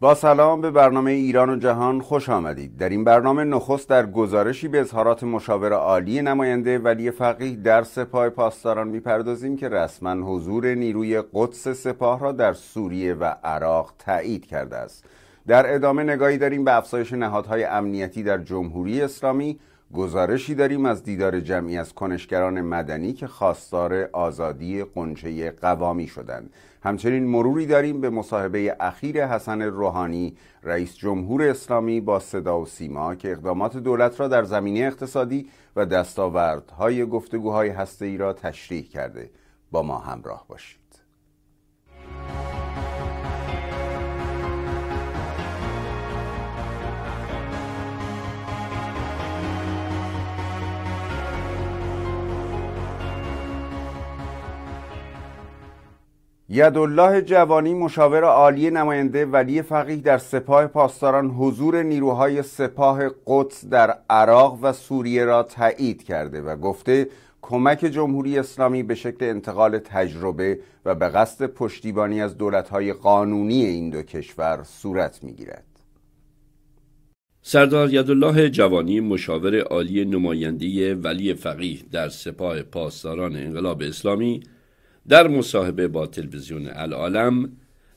با سلام به برنامه ایران و جهان خوش آمدید در این برنامه نخست در گزارشی به اظهارات مشاور عالی نماینده ولی فقیه در سپاه پاسداران میپردازیم که رسما حضور نیروی قدس سپاه را در سوریه و عراق تایید کرده است در ادامه نگاهی داریم به افزایش نهادهای امنیتی در جمهوری اسلامی گزارشی داریم از دیدار جمعی از کنشگران مدنی که خواستار آزادی قنچه قوامی شدند همچنین مروری داریم به مصاحبه اخیر حسن روحانی رئیس جمهور اسلامی با صدا و سیما که اقدامات دولت را در زمینه اقتصادی و دستاوردهای گفتگوهای هسته‌ای را تشریح کرده با ما همراه باشید یدالله جوانی مشاور عالی نماینده ولی فقیه در سپاه پاسداران حضور نیروهای سپاه قدس در عراق و سوریه را تایید کرده و گفته کمک جمهوری اسلامی به شکل انتقال تجربه و به قصد پشتیبانی از دولتهای قانونی این دو کشور صورت میگیرد. سردار یدالله جوانی مشاور عالی نماینده ولی فقیه در سپاه پاسداران انقلاب اسلامی در مصاحبه با تلویزیون العالم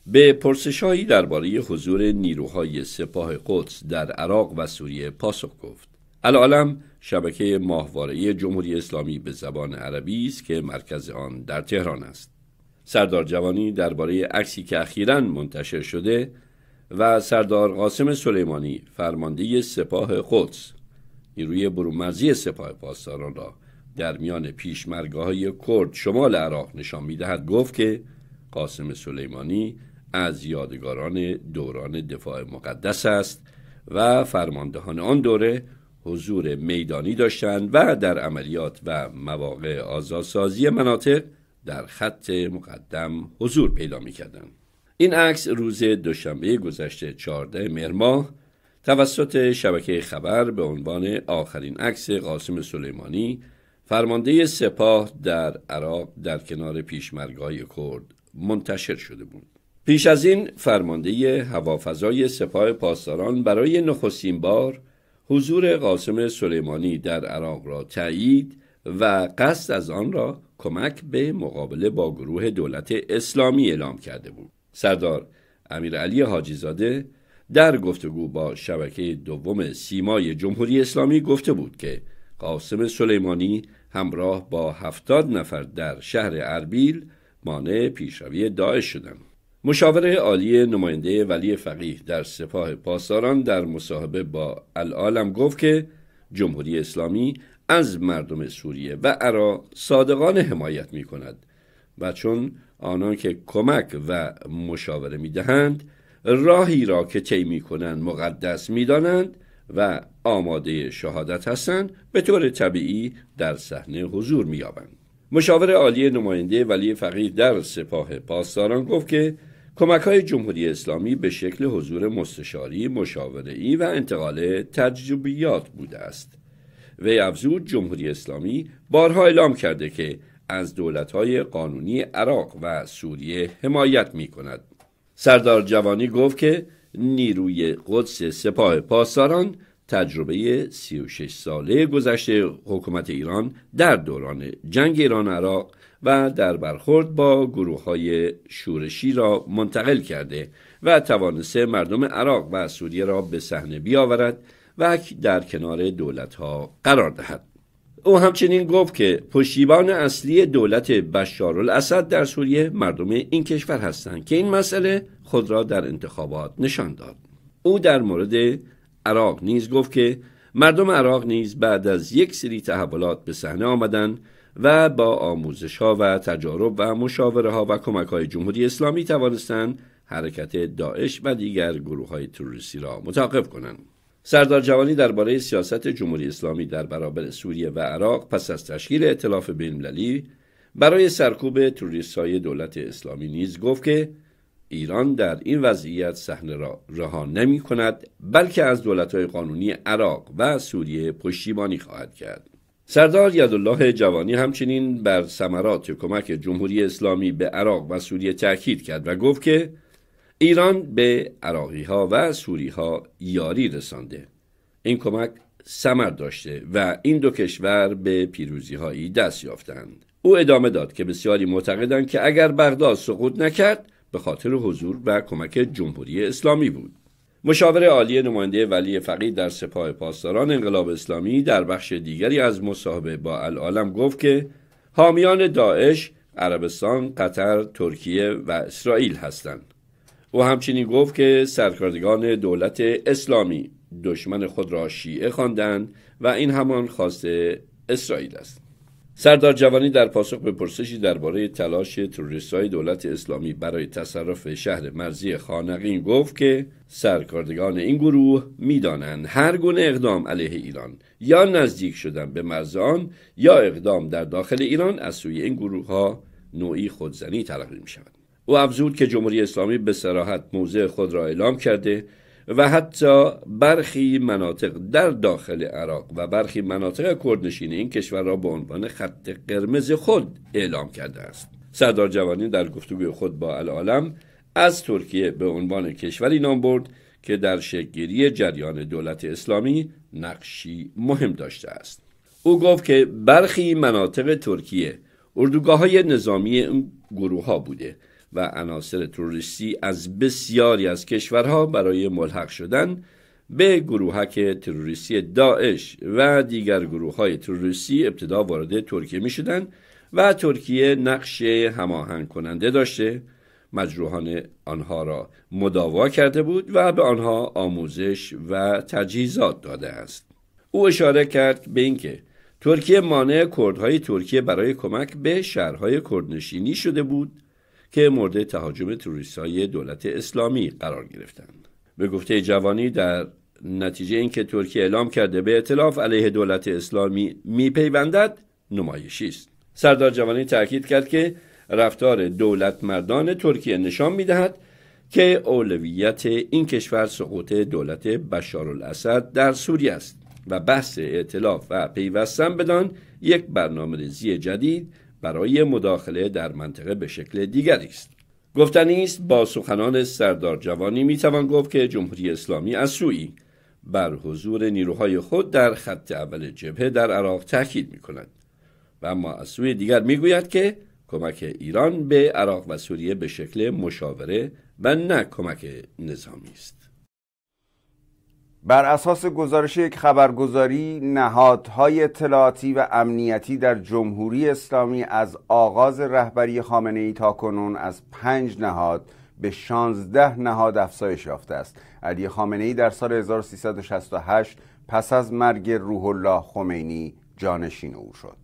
به پرسشهایی درباره حضور نیروهای سپاه قدس در عراق و سوریه پاسخ گفت العالم شبکه ماهواره جمهوری اسلامی به زبان عربی است که مرکز آن در تهران است سردار جوانی درباره عکسی که اخیرا منتشر شده و سردار قاسم سلیمانی فرمانده سپاه قدس نیروی برومرزی سپاه پاسداران را در میان های کرد شمال عراق نشان میدهد گفت که قاسم سلیمانی از یادگاران دوران دفاع مقدس است و فرماندهان آن دوره حضور میدانی داشتند و در عملیات و مواقع آزادسازی مناطق در خط مقدم حضور پیدا میکردند این عکس روز دوشنبه گذشته 14 مهر توسط شبکه خبر به عنوان آخرین عکس قاسم سلیمانی فرمانده سپاه در عراق در کنار پیشمرگای کرد منتشر شده بود پیش از این فرمانده هوافضای سپاه پاسداران برای نخستین بار حضور قاسم سلیمانی در عراق را تایید و قصد از آن را کمک به مقابله با گروه دولت اسلامی اعلام کرده بود سردار امیر علی حاجیزاده در گفتگو با شبکه دوم سیمای جمهوری اسلامی گفته بود که قاسم سلیمانی همراه با هفتاد نفر در شهر اربیل مانع پیشروی داعش شدند مشاوره عالی نماینده ولی فقیه در سپاه پاسداران در مصاحبه با العالم گفت که جمهوری اسلامی از مردم سوریه و ارا صادقان حمایت می کند و چون آنان که کمک و مشاوره می دهند راهی را که طی می کنند مقدس می دانند و آماده شهادت هستند به طور طبیعی در صحنه حضور می‌یابند مشاور عالی نماینده ولی فقیه در سپاه پاسداران گفت که کمک های جمهوری اسلامی به شکل حضور مستشاری، ای و انتقال تجربیات بوده است. وی افزود جمهوری اسلامی بارها اعلام کرده که از دولت های قانونی عراق و سوریه حمایت می کند. سردار جوانی گفت که نیروی قدس سپاه پاسداران تجربه 36 ساله گذشته حکومت ایران در دوران جنگ ایران عراق و در برخورد با گروه های شورشی را منتقل کرده و توانسته مردم عراق و سوریه را به صحنه بیاورد و در کنار دولت ها قرار دهد. او همچنین گفت که پشتیبان اصلی دولت بشار الاسد در سوریه مردم این کشور هستند که این مسئله خود را در انتخابات نشان داد او در مورد عراق نیز گفت که مردم عراق نیز بعد از یک سری تحولات به صحنه آمدند و با آموزش ها و تجارب و مشاوره ها و کمک های جمهوری اسلامی توانستند حرکت داعش و دیگر گروه های تروریستی را متوقف کنند سردار جوانی درباره سیاست جمهوری اسلامی در برابر سوریه و عراق پس از تشکیل ائتلاف بینالمللی برای سرکوب های دولت اسلامی نیز گفت که ایران در این وضعیت صحنه را رها نمی کند بلکه از های قانونی عراق و سوریه پشتیبانی خواهد کرد سردار یدالله جوانی همچنین بر ثمرات کمک جمهوری اسلامی به عراق و سوریه تاکید کرد و گفت که ایران به عراقی ها و سوری ها یاری رسانده این کمک سمر داشته و این دو کشور به پیروزی هایی دست یافتند او ادامه داد که بسیاری معتقدند که اگر بغداد سقوط نکرد به خاطر حضور و کمک جمهوری اسلامی بود مشاور عالی نماینده ولی فقیه در سپاه پاسداران انقلاب اسلامی در بخش دیگری از مصاحبه با العالم گفت که حامیان داعش عربستان، قطر، ترکیه و اسرائیل هستند. او همچنین گفت که سرکاردگان دولت اسلامی دشمن خود را شیعه خواندند و این همان خواست اسرائیل است سردار جوانی در پاسخ به پرسشی درباره تلاش تروریستهای دولت اسلامی برای تصرف شهر مرزی خانقین گفت که سرکاردگان این گروه میدانند هر گونه اقدام علیه ایران یا نزدیک شدن به مرز آن یا اقدام در داخل ایران از سوی این گروه ها نوعی خودزنی تلقی می شود. او افزود که جمهوری اسلامی به سراحت موضع خود را اعلام کرده و حتی برخی مناطق در داخل عراق و برخی مناطق کردنشین این کشور را به عنوان خط قرمز خود اعلام کرده است سردار جوانی در گفتگوی خود با العالم از ترکیه به عنوان کشوری نام برد که در شکلگیری جریان دولت اسلامی نقشی مهم داشته است او گفت که برخی مناطق ترکیه اردوگاه های نظامی گروه ها بوده و عناصر تروریستی از بسیاری از کشورها برای ملحق شدن به گروهک تروریستی داعش و دیگر گروه های تروریستی ابتدا وارد ترکیه می شدن و ترکیه نقش هماهنگ کننده داشته مجروحان آنها را مداوا کرده بود و به آنها آموزش و تجهیزات داده است او اشاره کرد به اینکه ترکیه مانع کردهای ترکیه برای کمک به شهرهای کردنشینی شده بود که مورد تهاجم توریست های دولت اسلامی قرار گرفتند به گفته جوانی در نتیجه اینکه ترکیه اعلام کرده به اطلاف علیه دولت اسلامی میپیوندد نمایشی است سردار جوانی تاکید کرد که رفتار دولت مردان ترکیه نشان میدهد که اولویت این کشور سقوط دولت بشار الاسد در سوریه است و بحث اعتلاف و پیوستن بدان یک برنامه ریزی جدید برای مداخله در منطقه به شکل دیگری است گفتنی است با سخنان سردار جوانی میتوان گفت که جمهوری اسلامی از سویی بر حضور نیروهای خود در خط اول جبهه در عراق تاکید می کند و اما از سوی دیگر میگوید که کمک ایران به عراق و سوریه به شکل مشاوره و نه کمک نظامی است بر اساس گزارش یک خبرگزاری نهادهای اطلاعاتی و امنیتی در جمهوری اسلامی از آغاز رهبری خامنه ای تا کنون از پنج نهاد به شانزده نهاد افزایش یافته است علی خامنه ای در سال 1368 پس از مرگ روح الله خمینی جانشین او شد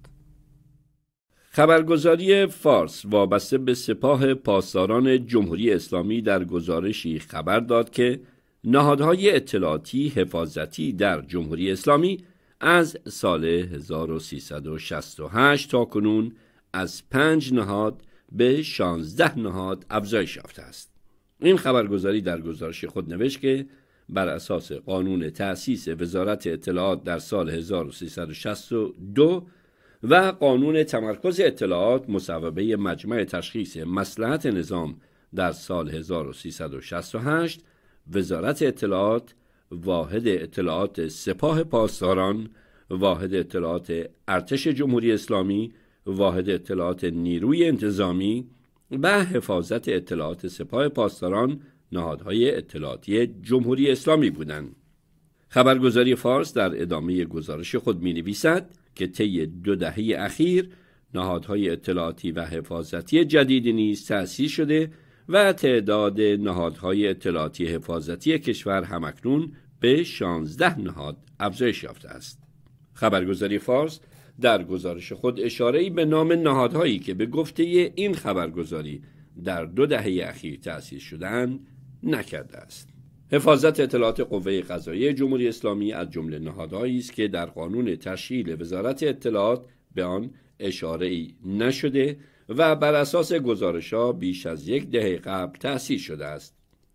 خبرگزاری فارس وابسته به سپاه پاسداران جمهوری اسلامی در گزارشی خبر داد که نهادهای اطلاعاتی حفاظتی در جمهوری اسلامی از سال 1368 تا کنون از پنج نهاد به 16 نهاد افزایش یافته است این خبرگزاری در گزارش خود نوشت که بر اساس قانون تأسیس وزارت اطلاعات در سال 1362 و قانون تمرکز اطلاعات مصوبه مجمع تشخیص مسلحت نظام در سال 1368 وزارت اطلاعات واحد اطلاعات سپاه پاسداران واحد اطلاعات ارتش جمهوری اسلامی واحد اطلاعات نیروی انتظامی و حفاظت اطلاعات سپاه پاسداران نهادهای اطلاعاتی جمهوری اسلامی بودند خبرگزاری فارس در ادامه گزارش خود می نویسد که طی دو دهه اخیر نهادهای اطلاعاتی و حفاظتی جدیدی نیز تأسیس شده و تعداد نهادهای اطلاعاتی حفاظتی کشور همکنون به 16 نهاد افزایش یافته است. خبرگزاری فارس در گزارش خود اشاره‌ای به نام نهادهایی که به گفته این خبرگزاری در دو دهه اخیر تأسیس شدن نکرده است. حفاظت اطلاعات قوه قضایی جمهوری اسلامی از جمله نهادهایی است که در قانون تشکیل وزارت اطلاعات به آن اشاره ای نشده و بر اساس گزارش ها بیش از یک دهه قبل تأسیس شده است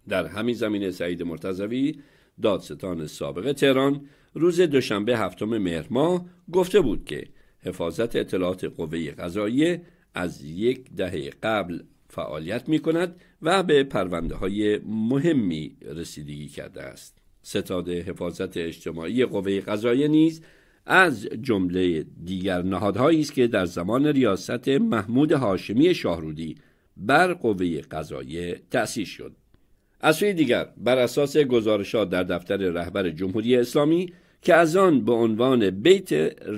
در همین زمین سعید مرتضوی دادستان سابق تهران روز دوشنبه هفتم مهر گفته بود که حفاظت اطلاعات قوه قضایی از یک دهه قبل فعالیت می کند و به پرونده های مهمی رسیدگی کرده است. ستاد حفاظت اجتماعی قوه قضایی نیز از جمله دیگر نهادهایی است که در زمان ریاست محمود هاشمی شاهرودی بر قوه قضایه تأسیس شد از سوی دیگر بر اساس گزارشات در دفتر رهبر جمهوری اسلامی که از آن به عنوان بیت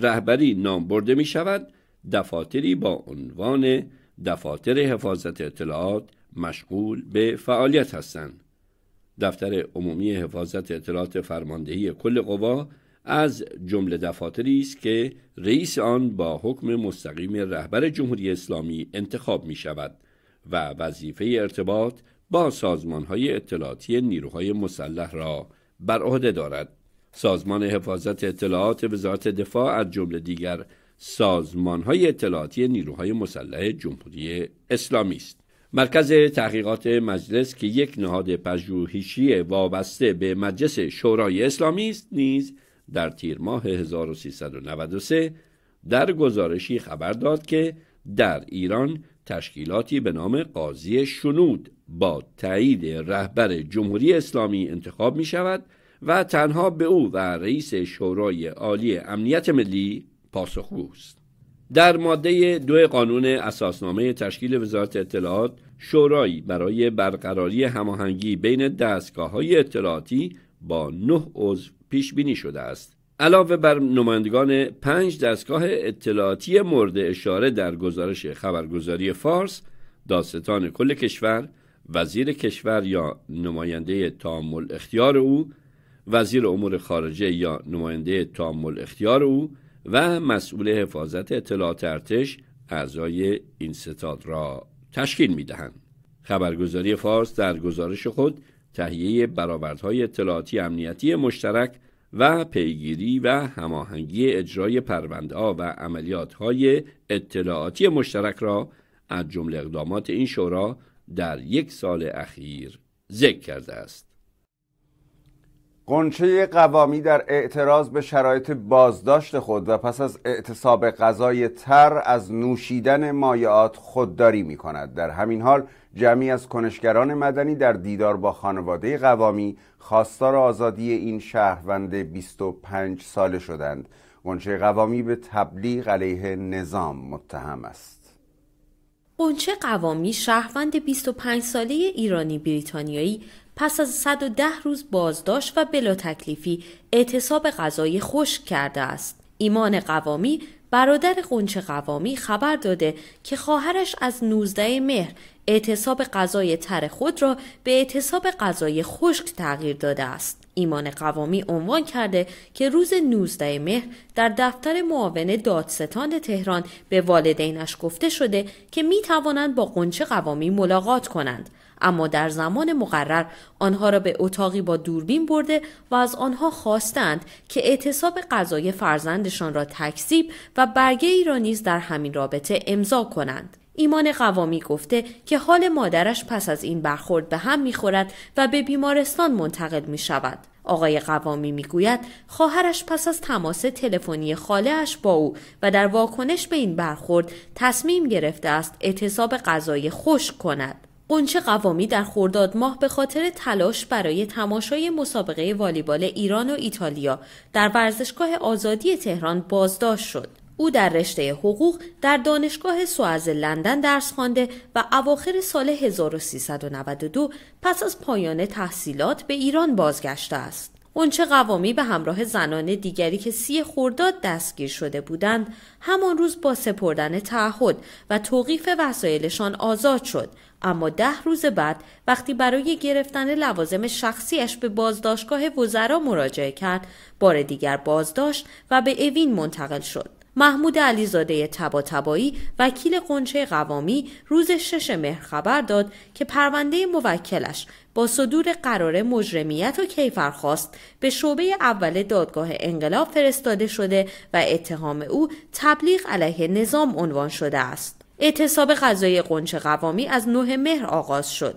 رهبری نام برده می شود دفاتری با عنوان دفاتر حفاظت اطلاعات مشغول به فعالیت هستند دفتر عمومی حفاظت اطلاعات فرماندهی کل قوا از جمله دفاتری است که رئیس آن با حکم مستقیم رهبر جمهوری اسلامی انتخاب می شود و وظیفه ارتباط با سازمان های اطلاعاتی نیروهای مسلح را بر عهده دارد سازمان حفاظت اطلاعات وزارت دفاع از جمله دیگر سازمان های اطلاعاتی نیروهای مسلح جمهوری اسلامی است مرکز تحقیقات مجلس که یک نهاد پژوهشی وابسته به مجلس شورای اسلامی است نیز در تیر ماه 1393 در گزارشی خبر داد که در ایران تشکیلاتی به نام قاضی شنود با تایید رهبر جمهوری اسلامی انتخاب می شود و تنها به او و رئیس شورای عالی امنیت ملی پاسخگوست. در ماده دو قانون اساسنامه تشکیل وزارت اطلاعات شورایی برای برقراری هماهنگی بین دستگاه های اطلاعاتی با نه عضو پیش بینی شده است علاوه بر نمایندگان پنج دستگاه اطلاعاتی مورد اشاره در گزارش خبرگزاری فارس داستان کل کشور وزیر کشور یا نماینده تامل اختیار او وزیر امور خارجه یا نماینده تامل اختیار او و مسئول حفاظت اطلاعات ارتش اعضای این ستاد را تشکیل می دهند. خبرگزاری فارس در گزارش خود تهیه برآوردهای اطلاعاتی امنیتی مشترک و پیگیری و هماهنگی اجرای پروندهها و های اطلاعاتی مشترک را از جمله اقدامات این شورا در یک سال اخیر ذکر کرده است قنچه قوامی در اعتراض به شرایط بازداشت خود و پس از اعتصاب غذای تر از نوشیدن مایعات خودداری می کند در همین حال جمعی از کنشگران مدنی در دیدار با خانواده قوامی خواستار آزادی این شهروند 25 ساله شدند قنچه قوامی به تبلیغ علیه نظام متهم است قنچه قوامی شهروند 25 ساله ایرانی بریتانیایی پس از 110 روز بازداشت و بلا تکلیفی اعتصاب غذای خشک کرده است. ایمان قوامی برادر قنچه قوامی خبر داده که خواهرش از 19 مهر اعتصاب غذای تر خود را به اعتصاب غذای خشک تغییر داده است. ایمان قوامی عنوان کرده که روز 19 مهر در دفتر معاون دادستان تهران به والدینش گفته شده که می توانند با قنچه قوامی ملاقات کنند. اما در زمان مقرر آنها را به اتاقی با دوربین برده و از آنها خواستند که اعتصاب غذای فرزندشان را تکسیب و برگه ای را نیز در همین رابطه امضا کنند. ایمان قوامی گفته که حال مادرش پس از این برخورد به هم میخورد و به بیمارستان منتقل می شود. آقای قوامی میگوید خواهرش پس از تماس تلفنی خالهاش با او و در واکنش به این برخورد تصمیم گرفته است اعتصاب غذای خشک کند. قنچه قوامی در خورداد ماه به خاطر تلاش برای تماشای مسابقه والیبال ایران و ایتالیا در ورزشگاه آزادی تهران بازداشت شد. او در رشته حقوق در دانشگاه سوئز لندن درس خوانده و اواخر سال 1392 پس از پایان تحصیلات به ایران بازگشته است. اونچه قوامی به همراه زنان دیگری که سی خورداد دستگیر شده بودند همان روز با سپردن تعهد و توقیف وسایلشان آزاد شد اما ده روز بعد وقتی برای گرفتن لوازم شخصیش به بازداشتگاه وزرا مراجعه کرد بار دیگر بازداشت و به اوین منتقل شد محمود علیزاده تبا تبایی وکیل قنچه قوامی روز شش مهر خبر داد که پرونده موکلش با صدور قرار مجرمیت و کیفرخواست به شعبه اول دادگاه انقلاب فرستاده شده و اتهام او تبلیغ علیه نظام عنوان شده است. اعتصاب غذای قنچ قوامی از نه مهر آغاز شد.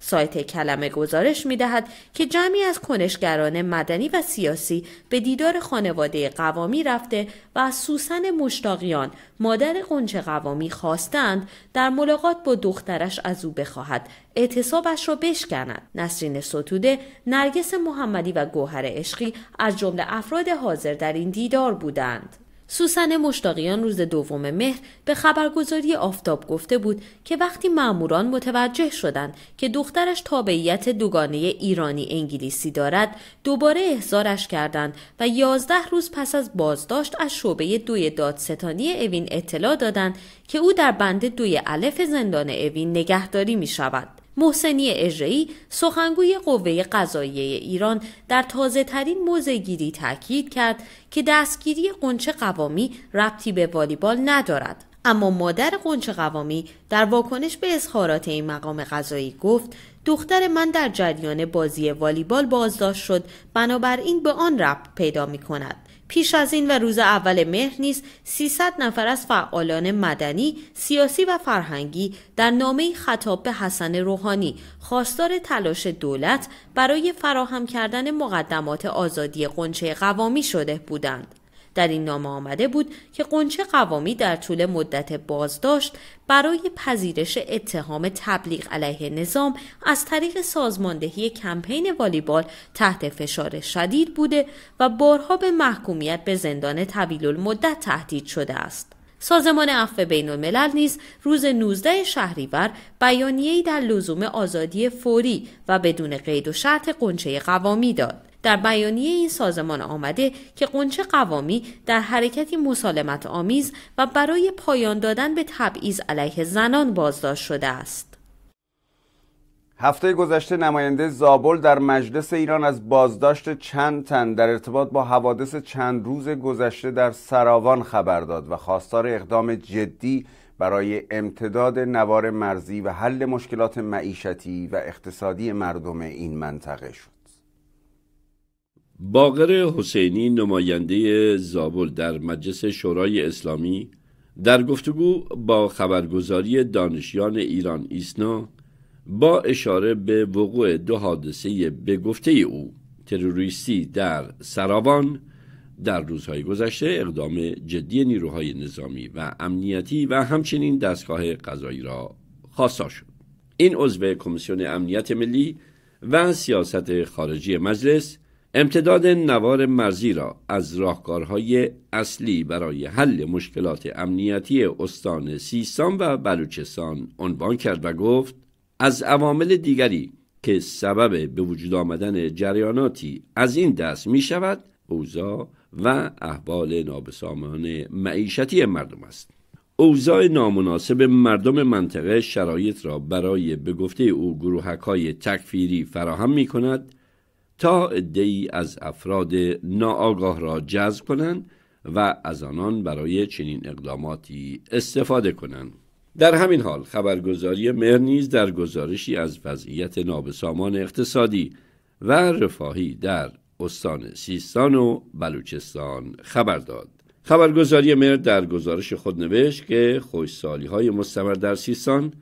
سایت کلمه گزارش می دهد که جمعی از کنشگران مدنی و سیاسی به دیدار خانواده قوامی رفته و از سوسن مشتاقیان مادر قنچه قوامی خواستند در ملاقات با دخترش از او بخواهد اعتصابش را بشکند نسرین ستوده نرگس محمدی و گوهر عشقی از جمله افراد حاضر در این دیدار بودند سوسن مشتاقیان روز دوم مهر به خبرگزاری آفتاب گفته بود که وقتی ماموران متوجه شدند که دخترش تابعیت دوگانه ایرانی انگلیسی دارد دوباره احضارش کردند و یازده روز پس از بازداشت از شعبه دوی دادستانی اوین اطلاع دادند که او در بند دوی الف زندان اوین نگهداری می شود. محسنی اجرایی سخنگوی قوه قضاییه ایران در تازه ترین موزگیری تاکید کرد که دستگیری قنچه قوامی ربطی به والیبال ندارد اما مادر قنچه قوامی در واکنش به اظهارات این مقام قضایی گفت دختر من در جریان بازی والیبال بازداشت شد بنابراین به آن ربط پیدا می کند پیش از این و روز اول مهر نیز 300 نفر از فعالان مدنی، سیاسی و فرهنگی در نامه خطاب به حسن روحانی خواستار تلاش دولت برای فراهم کردن مقدمات آزادی قنچه قوامی شده بودند. در این نامه آمده بود که قنچه قوامی در طول مدت بازداشت برای پذیرش اتهام تبلیغ علیه نظام از طریق سازماندهی کمپین والیبال تحت فشار شدید بوده و بارها به محکومیت به زندان طویل مدت تهدید شده است. سازمان عفو بین الملل نیز روز 19 شهریور بیانیه‌ای در لزوم آزادی فوری و بدون قید و شرط قنچه قوامی داد. در بیانیه این سازمان آمده که قنچه قوامی در حرکتی مسالمت آمیز و برای پایان دادن به تبعیض علیه زنان بازداشت شده است. هفته گذشته نماینده زابل در مجلس ایران از بازداشت چند تن در ارتباط با حوادث چند روز گذشته در سراوان خبر داد و خواستار اقدام جدی برای امتداد نوار مرزی و حل مشکلات معیشتی و اقتصادی مردم این منطقه شد. باقر حسینی نماینده زابل در مجلس شورای اسلامی در گفتگو با خبرگزاری دانشیان ایران ایسنا با اشاره به وقوع دو حادثه به گفته او تروریستی در سراوان در روزهای گذشته اقدام جدی نیروهای نظامی و امنیتی و همچنین دستگاه قضایی را خواستا شد این عضو کمیسیون امنیت ملی و سیاست خارجی مجلس امتداد نوار مرزی را از راهکارهای اصلی برای حل مشکلات امنیتی استان سیستان و بلوچستان عنوان کرد و گفت از عوامل دیگری که سبب به وجود آمدن جریاناتی از این دست می شود اوزا و احوال نابسامان معیشتی مردم است اوضاع نامناسب مردم منطقه شرایط را برای به گفته او گروهک های تکفیری فراهم می کند تا عدهای از افراد ناآگاه را جذب کنند و از آنان برای چنین اقداماتی استفاده کنند در همین حال خبرگزاری مهر نیز در گزارشی از وضعیت نابسامان اقتصادی و رفاهی در استان سیستان و بلوچستان خبر داد خبرگزاری مهر در گزارش خود نوشت که سالی های مستمر در سیستان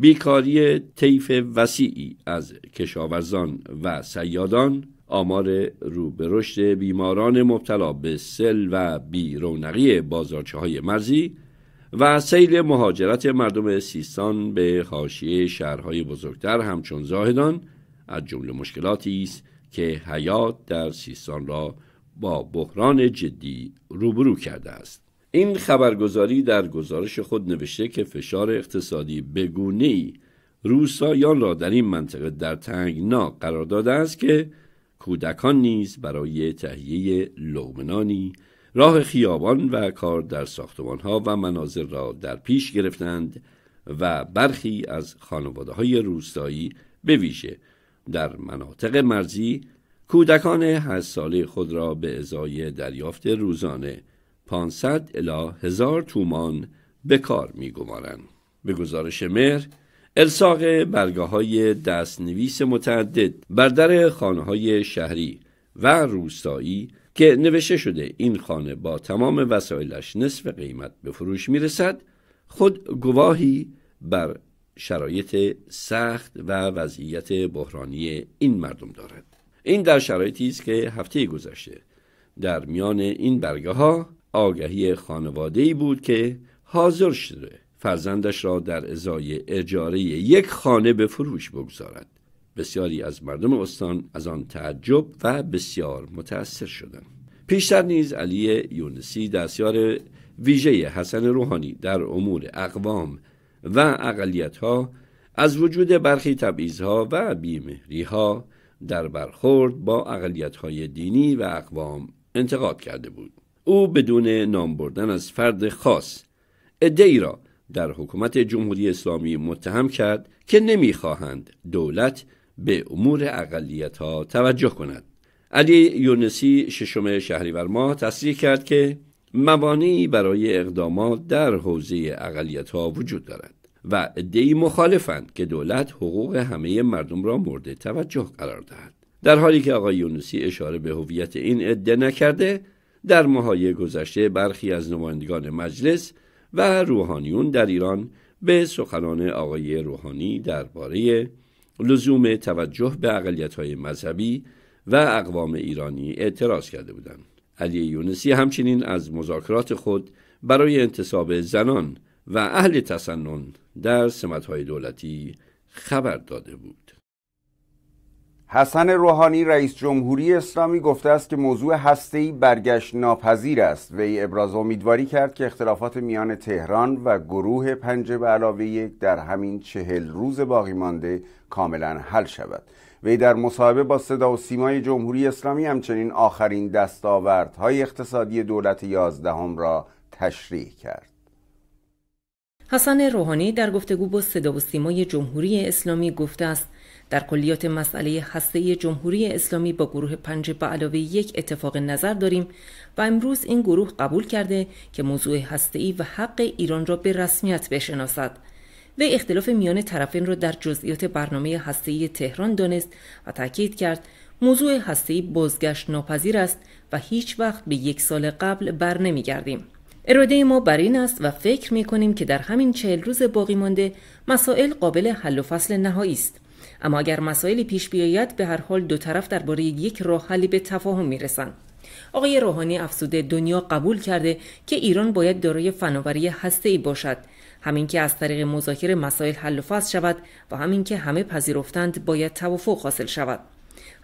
بیکاری طیف وسیعی از کشاورزان و سیادان آمار رو به رشد بیماران مبتلا به سل و بیرونقی بازارچه های مرزی و سیل مهاجرت مردم سیستان به حاشیه شهرهای بزرگتر همچون زاهدان از جمله مشکلاتی است که حیات در سیستان را با بحران جدی روبرو کرده است این خبرگزاری در گزارش خود نوشته که فشار اقتصادی بگونه ای روسایان را در این منطقه در تنگنا قرار داده است که کودکان نیز برای تهیه لومنانی، راه خیابان و کار در ساختمان ها و مناظر را در پیش گرفتند و برخی از خانواده های روستایی به ویژه در مناطق مرزی کودکان هست ساله خود را به ازای دریافت روزانه 500 الا هزار تومان به کار می گمارن. به گزارش مهر الساق برگاه های دستنویس متعدد بر در خانه های شهری و روستایی که نوشته شده این خانه با تمام وسایلش نصف قیمت به فروش می رسد خود گواهی بر شرایط سخت و وضعیت بحرانی این مردم دارد این در شرایطی است که هفته گذشته در میان این برگه ها آگهی خانواده بود که حاضر شده فرزندش را در ازای اجاره یک خانه به فروش بگذارد بسیاری از مردم استان از آن تعجب و بسیار متأثر شدند پیشتر نیز علی یونسی دستیار ویژه حسن روحانی در امور اقوام و اقلیتها از وجود برخی تبعیضها و بیمهری در برخورد با اقلیتهای دینی و اقوام انتقاد کرده بود او بدون نام بردن از فرد خاص ادعی را در حکومت جمهوری اسلامی متهم کرد که نمیخواهند دولت به امور اقلیت ها توجه کند علی یونسی ششم شهریور ماه تصریح کرد که موانعی برای اقدامات در حوزه اقلیت ها وجود دارد و ای مخالفند که دولت حقوق همه مردم را مورد توجه قرار دهد در حالی که آقای یونسی اشاره به هویت این عده نکرده در ماهای گذشته برخی از نمایندگان مجلس و روحانیون در ایران به سخنان آقای روحانی درباره لزوم توجه به اقلیت‌های مذهبی و اقوام ایرانی اعتراض کرده بودند. علی یونسی همچنین از مذاکرات خود برای انتصاب زنان و اهل تسنن در سمتهای دولتی خبر داده بود. حسن روحانی رئیس جمهوری اسلامی گفته است که موضوع ای برگشت ناپذیر است وی ابراز امیدواری کرد که اختلافات میان تهران و گروه پنج به علاوه یک در همین چهل روز باقی مانده کاملا حل شود وی در مصاحبه با صدا و سیمای جمهوری اسلامی همچنین آخرین دستاوردهای اقتصادی دولت یازدهم را تشریح کرد حسن روحانی در گفتگو با صدا و سیمای جمهوری اسلامی گفته است در کلیات مسئله هسته جمهوری اسلامی با گروه پنج به علاوه یک اتفاق نظر داریم و امروز این گروه قبول کرده که موضوع هسته و حق ایران را به رسمیت بشناسد و اختلاف میان طرفین را در جزئیات برنامه هسته تهران دانست و تاکید کرد موضوع هسته بازگشت ناپذیر است و هیچ وقت به یک سال قبل بر نمیگردیم. اراده ما بر این است و فکر می کنیم که در همین چهل روز باقی مانده مسائل قابل حل و فصل نهایی است. اما اگر مسائلی پیش بیاید به هر حال دو طرف درباره یک راه حلی به تفاهم میرسند آقای روحانی افسوده دنیا قبول کرده که ایران باید دارای فناوری ای باشد همین که از طریق مذاکره مسائل حل و فصل شود و همین که همه پذیرفتند باید توافق حاصل شود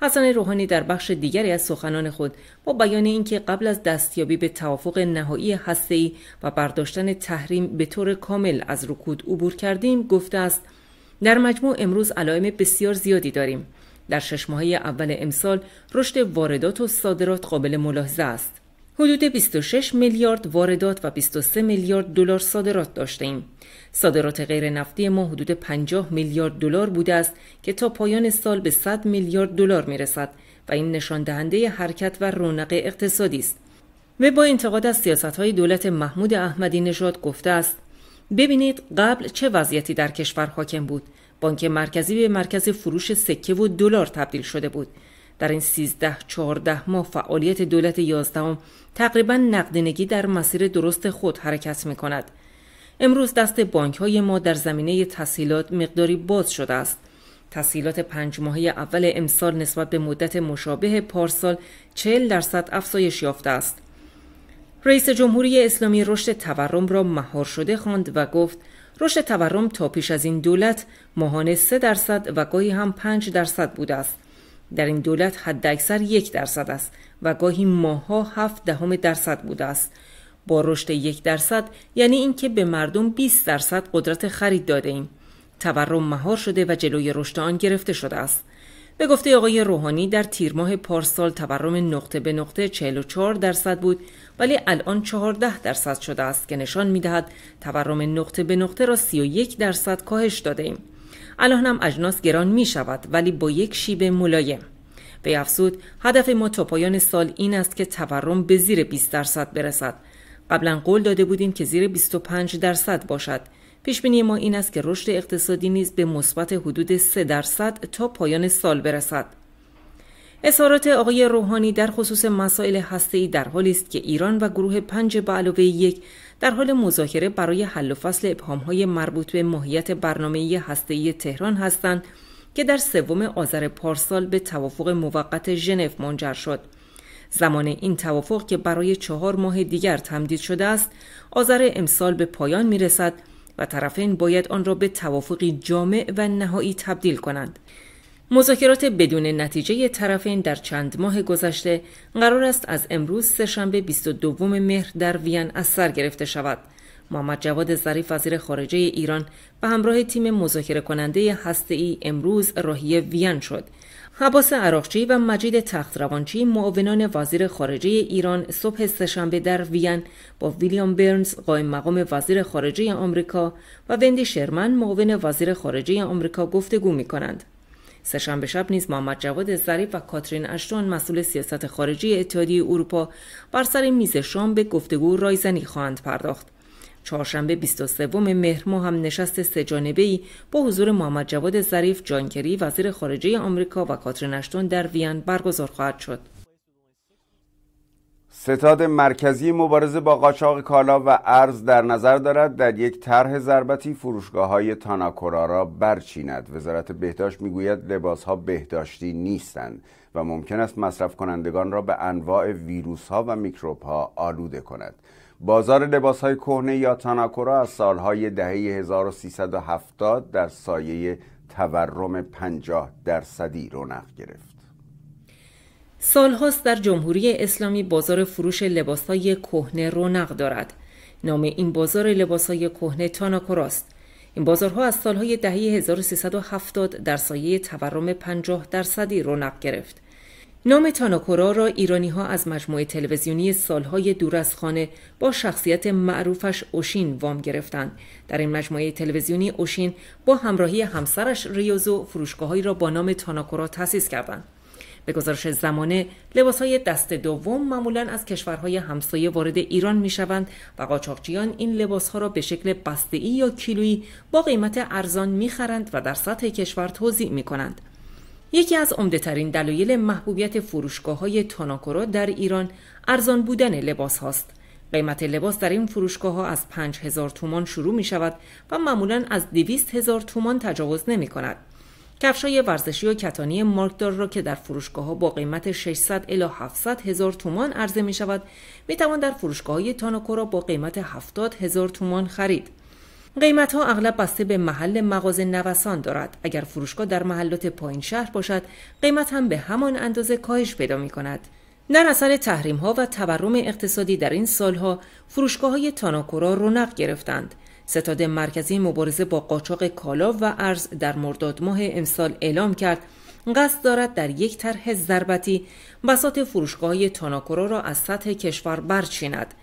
حسن روحانی در بخش دیگری از سخنان خود با بیان اینکه قبل از دستیابی به توافق نهایی هسته‌ای و برداشتن تحریم به طور کامل از رکود عبور کردیم گفته است در مجموع امروز علائم بسیار زیادی داریم در شش ماهه اول امسال رشد واردات و صادرات قابل ملاحظه است حدود 26 میلیارد واردات و 23 میلیارد دلار صادرات داشتیم. صادرات غیر نفتی ما حدود 50 میلیارد دلار بوده است که تا پایان سال به 100 میلیارد دلار میرسد و این نشان دهنده حرکت و رونق اقتصادی است. و با انتقاد از سیاست های دولت محمود احمدی نژاد گفته است ببینید قبل چه وضعیتی در کشور حاکم بود بانک مرکزی به مرکز فروش سکه و دلار تبدیل شده بود در این 13 14 ماه فعالیت دولت 11 تقریبا نقدینگی در مسیر درست خود حرکت می کند امروز دست بانک های ما در زمینه تسهیلات مقداری باز شده است تسهیلات پنج ماهه اول امسال نسبت به مدت مشابه پارسال 40 درصد افزایش یافته است رئیس جمهوری اسلامی رشد تورم را مهار شده خواند و گفت رشد تورم تا پیش از این دولت ماهانه 3 درصد و گاهی هم 5 درصد بوده است. در این دولت حداکثر یک درصد است و گاهی ماها 7 دهم درصد بوده است. با رشد یک درصد یعنی اینکه به مردم 20 درصد قدرت خرید داده ایم. تورم مهار شده و جلوی رشد آن گرفته شده است. به گفته آقای روحانی در تیر ماه پارسال تورم نقطه به نقطه 44 درصد بود ولی الان 14 درصد شده است که نشان میدهد تورم نقطه به نقطه را 31 درصد کاهش داده ایم. الان هم اجناس گران می شود ولی با یک شیب ملایم. به افزود هدف ما تا پایان سال این است که تورم به زیر 20 درصد برسد. قبلا قول داده بودیم که زیر 25 درصد باشد. پیش ما این است که رشد اقتصادی نیز به مثبت حدود 3 درصد تا پایان سال برسد. اظهارات آقای روحانی در خصوص مسائل هسته‌ای در حالی است که ایران و گروه پنج به علاوه یک در حال مذاکره برای حل و فصل ابهام‌های مربوط به ماهیت برنامه هسته‌ای تهران هستند که در سوم آذر پارسال به توافق موقت ژنو منجر شد. زمان این توافق که برای چهار ماه دیگر تمدید شده است، آذر امسال به پایان می رسد و طرفین باید آن را به توافقی جامع و نهایی تبدیل کنند. مذاکرات بدون نتیجه طرفین در چند ماه گذشته قرار است از امروز سهشنبه 22 مهر در وین از سر گرفته شود. محمد جواد ظریف وزیر خارجه ایران به همراه تیم مذاکره کننده ای امروز راهی وین شد. حباس عراقچی و مجید تخت روانچی معاونان وزیر خارجه ایران صبح سهشنبه در وین با ویلیام برنز قائم مقام وزیر خارجه آمریکا و وندی شرمن معاون وزیر خارجه آمریکا گفتگو می کنند. سهشنبه شب نیز محمد جواد ظریف و کاترین اشتون مسئول سیاست خارجی اتحادیه اروپا بر سر میز شام به گفتگو رایزنی خواهند پرداخت چهارشنبه 23 مهر ماه هم نشست سهجانبهای با حضور محمد جواد ظریف، جانکری وزیر خارجه آمریکا و کاترین اشتون در وین برگزار خواهد شد. ستاد مرکزی مبارزه با قاچاق کالا و ارز در نظر دارد در یک طرح ضربتی فروشگاه های تاناکورا را برچیند وزارت بهداشت میگوید لباس ها بهداشتی نیستند و ممکن است مصرف کنندگان را به انواع ویروس ها و میکروب ها آلوده کند بازار لباس های کهنه یا تاناکورا از سالهای دهه 1370 در سایه تورم 50 درصدی رونق گرفت سالهاست در جمهوری اسلامی بازار فروش لباسهای کهنه رونق دارد. نام این بازار لباسهای کهنه تاناکوراست. این بازارها از سالهای دهه 1370 در سایه تورم 50 درصدی رونق گرفت. نام تاناکورا را ایرانی ها از مجموعه تلویزیونی سالهای دور از خانه با شخصیت معروفش اوشین وام گرفتند. در این مجموعه تلویزیونی اوشین با همراهی همسرش ریوزو فروشگاههایی را با نام تاناکورا تأسیس کردند. به گزارش زمانه لباس های دست دوم معمولا از کشورهای همسایه وارد ایران می شوند و قاچاقچیان این لباس ها را به شکل بسته ای یا کیلویی با قیمت ارزان می خرند و در سطح کشور توزیع می کنند. یکی از ترین دلایل محبوبیت فروشگاه های تاناکورا در ایران ارزان بودن لباس هاست. قیمت لباس در این فروشگاه ها از 5000 تومان شروع می شود و معمولا از 200 هزار تومان تجاوز نمی کند. کفشای ورزشی و کتانی مارکدار را که در فروشگاه ها با قیمت 600 الی 700 هزار تومان عرضه می شود می در فروشگاه های را با قیمت 70 هزار تومان خرید قیمت ها اغلب بسته به محل مغازه نوسان دارد اگر فروشگاه در محلات پایین شهر باشد قیمت هم به همان اندازه کاهش پیدا می کند در اثر تحریم ها و تورم اقتصادی در این سالها فروشگاه های تاناکورا رونق گرفتند ستاد مرکزی مبارزه با قاچاق کالا و ارز در مرداد ماه امسال اعلام کرد قصد دارد در یک طرح ضربتی بساط فروشگاه تاناکورا را از سطح کشور برچیند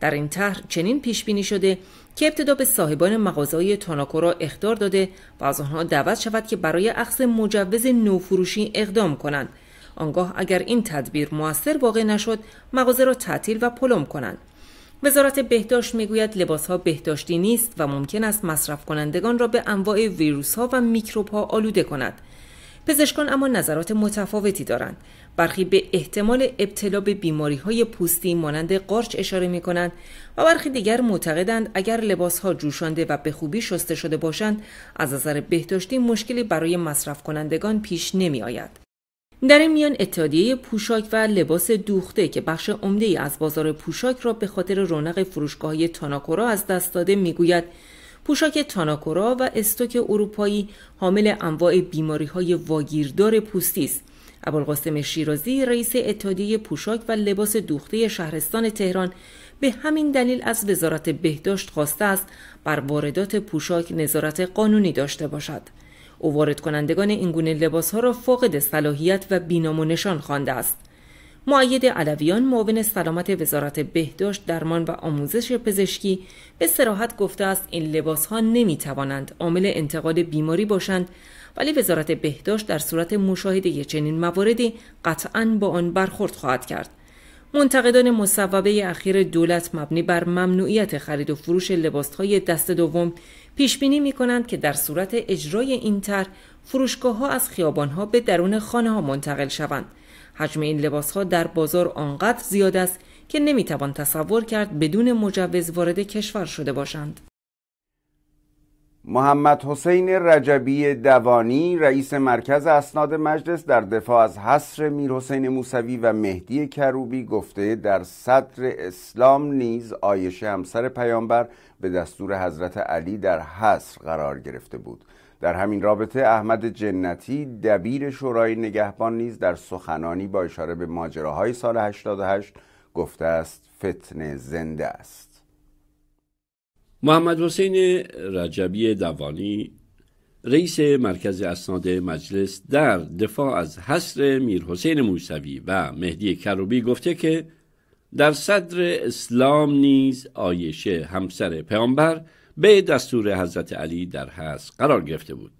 در این طرح چنین پیش بینی شده که ابتدا به صاحبان های تاناکورا اخطار داده و از آنها دعوت شود که برای اخذ مجوز نوفروشی اقدام کنند آنگاه اگر این تدبیر موثر واقع نشد مغازه را تعطیل و پلم کنند وزارت بهداشت میگوید لباس ها بهداشتی نیست و ممکن است مصرف کنندگان را به انواع ویروس ها و میکروب ها آلوده کند. پزشکان اما نظرات متفاوتی دارند. برخی به احتمال ابتلا به بیماری های پوستی مانند قارچ اشاره می کنند و برخی دیگر معتقدند اگر لباس ها جوشانده و به خوبی شسته شده باشند از نظر بهداشتی مشکلی برای مصرف کنندگان پیش نمی آید. در این میان اتحادیه پوشاک و لباس دوخته که بخش عمده ای از بازار پوشاک را به خاطر رونق فروشگاهی تاناکورا از دست داده میگوید پوشاک تاناکورا و استوک اروپایی حامل انواع بیماری های واگیردار پوستی است ابوالقاسم شیرازی رئیس اتحادیه پوشاک و لباس دوخته شهرستان تهران به همین دلیل از وزارت بهداشت خواسته است بر واردات پوشاک نظارت قانونی داشته باشد او وارد کنندگان این گونه لباس ها را فاقد صلاحیت و بینام و نشان خوانده است معید علویان معاون سلامت وزارت بهداشت درمان و آموزش پزشکی به سراحت گفته است این لباس ها نمی توانند عامل انتقال بیماری باشند ولی وزارت بهداشت در صورت مشاهده چنین مواردی قطعا با آن برخورد خواهد کرد منتقدان مصوبه اخیر دولت مبنی بر ممنوعیت خرید و فروش های دست دوم پیش بینی می کنند که در صورت اجرای این تر فروشگاه ها از خیابان ها به درون خانه ها منتقل شوند. حجم این لباس ها در بازار آنقدر زیاد است که نمی توان تصور کرد بدون مجوز وارد کشور شده باشند. محمد حسین رجبی دوانی رئیس مرکز اسناد مجلس در دفاع از حصر حسین موسوی و مهدی کروبی گفته در صدر اسلام نیز آیشه همسر پیامبر به دستور حضرت علی در حصر قرار گرفته بود در همین رابطه احمد جنتی دبیر شورای نگهبان نیز در سخنانی با اشاره به ماجراهای سال 88 گفته است فتنه زنده است محمد حسین رجبی دوانی رئیس مرکز اسناد مجلس در دفاع از حصر میرحسین موسوی و مهدی کروبی گفته که در صدر اسلام نیز آیشه همسر پیامبر به دستور حضرت علی در حس قرار گرفته بود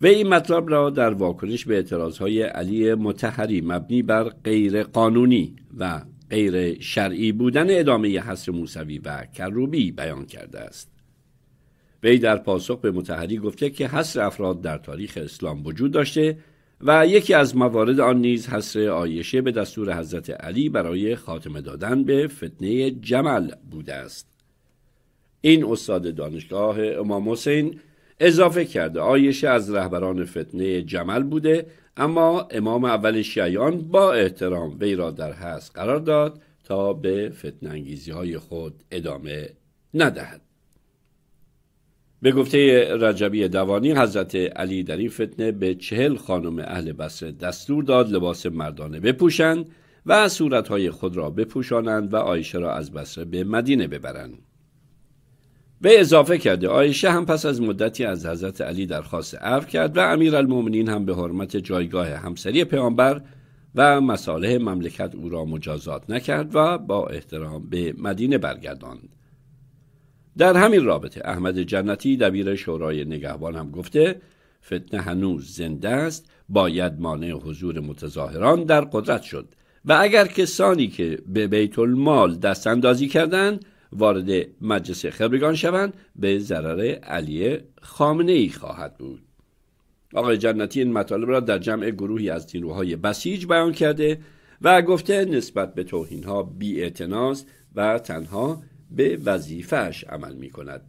و این مطلب را در واکنش به اعتراضهای علی متحری مبنی بر غیر قانونی و غیر شرعی بودن ادامه حصر موسوی و کروبی بیان کرده است وی در پاسخ به متحری گفته که حصر افراد در تاریخ اسلام وجود داشته و یکی از موارد آن نیز حصر آیشه به دستور حضرت علی برای خاتمه دادن به فتنه جمل بوده است این استاد دانشگاه امام حسین اضافه کرده آیشه از رهبران فتنه جمل بوده اما امام اول شیعیان با احترام وی را در حس قرار داد تا به انگیزی های خود ادامه ندهد به گفته رجبی دوانی حضرت علی در این فتنه به چهل خانم اهل بصره دستور داد لباس مردانه بپوشند و صورتهای خود را بپوشانند و آیشه را از بصره به مدینه ببرند به اضافه کرده آیشه هم پس از مدتی از حضرت علی درخواست عفو کرد و امیرالمؤمنین هم به حرمت جایگاه همسری پیامبر و مصالح مملکت او را مجازات نکرد و با احترام به مدینه برگرداند در همین رابطه احمد جنتی دبیر شورای نگهبان هم گفته فتنه هنوز زنده است باید مانع حضور متظاهران در قدرت شد و اگر کسانی که به بیت المال دست اندازی کردند وارد مجلس خبرگان شوند به ضرر علی خامنه ای خواهد بود آقای جنتی این مطالب را در جمع گروهی از نیروهای بسیج بیان کرده و گفته نسبت به توهین ها بی و تنها به وظیفهش عمل می کند.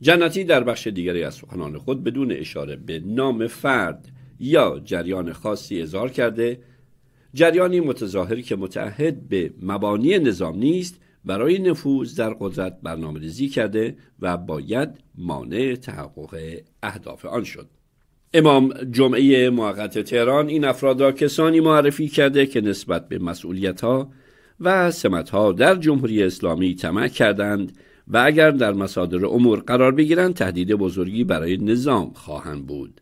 جنتی در بخش دیگری از سخنان خود بدون اشاره به نام فرد یا جریان خاصی اظهار کرده جریانی متظاهر که متعهد به مبانی نظام نیست برای نفوذ در قدرت برنامه ریزی کرده و باید مانع تحقق اهداف آن شد امام جمعه موقت تهران این افراد را کسانی معرفی کرده که نسبت به مسئولیت ها و سمت ها در جمهوری اسلامی طمع کردند و اگر در مصادر امور قرار بگیرند تهدید بزرگی برای نظام خواهند بود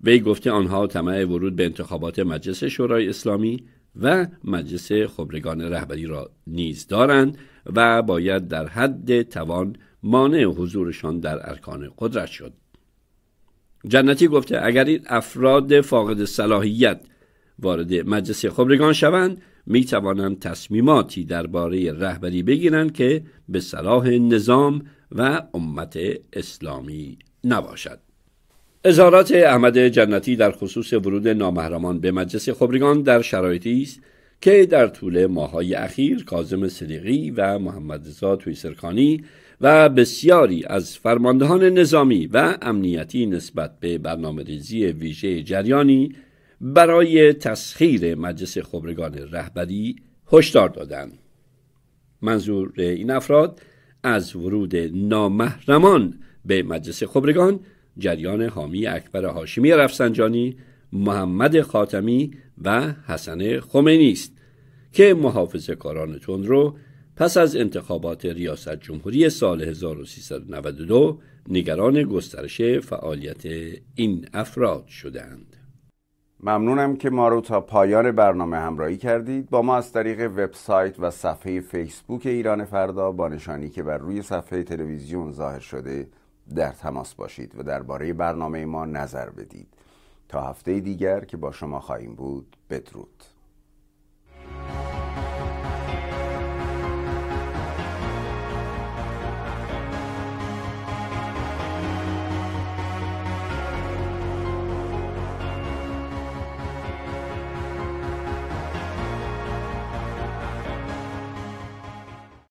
وی گفته آنها طمع ورود به انتخابات مجلس شورای اسلامی و مجلس خبرگان رهبری را نیز دارند و باید در حد توان مانع حضورشان در ارکان قدرت شد جنتی گفته اگر این افراد فاقد صلاحیت وارد مجلس خبرگان شوند می توانند تصمیماتی درباره رهبری بگیرند که به صلاح نظام و امت اسلامی نباشد اظهارات احمد جنتی در خصوص ورود نامحرمان به مجلس خبرگان در شرایطی است که در طول ماهای اخیر کازم صدیقی و محمد رضا تویسرکانی و بسیاری از فرماندهان نظامی و امنیتی نسبت به برنامه ریزی ویژه جریانی برای تسخیر مجلس خبرگان رهبری هشدار دادند. منظور این افراد از ورود نامحرمان به مجلس خبرگان جریان حامی اکبر هاشمی رفسنجانی محمد خاتمی و حسن خمینی است که محافظ کاران رو پس از انتخابات ریاست جمهوری سال 1392 نگران گسترش فعالیت این افراد شدند. ممنونم که ما رو تا پایان برنامه همراهی کردید با ما از طریق وبسایت و صفحه فیسبوک ایران فردا با نشانی که بر روی صفحه تلویزیون ظاهر شده در تماس باشید و درباره برنامه ما نظر بدید تا هفته دیگر که با شما خواهیم بود بدرود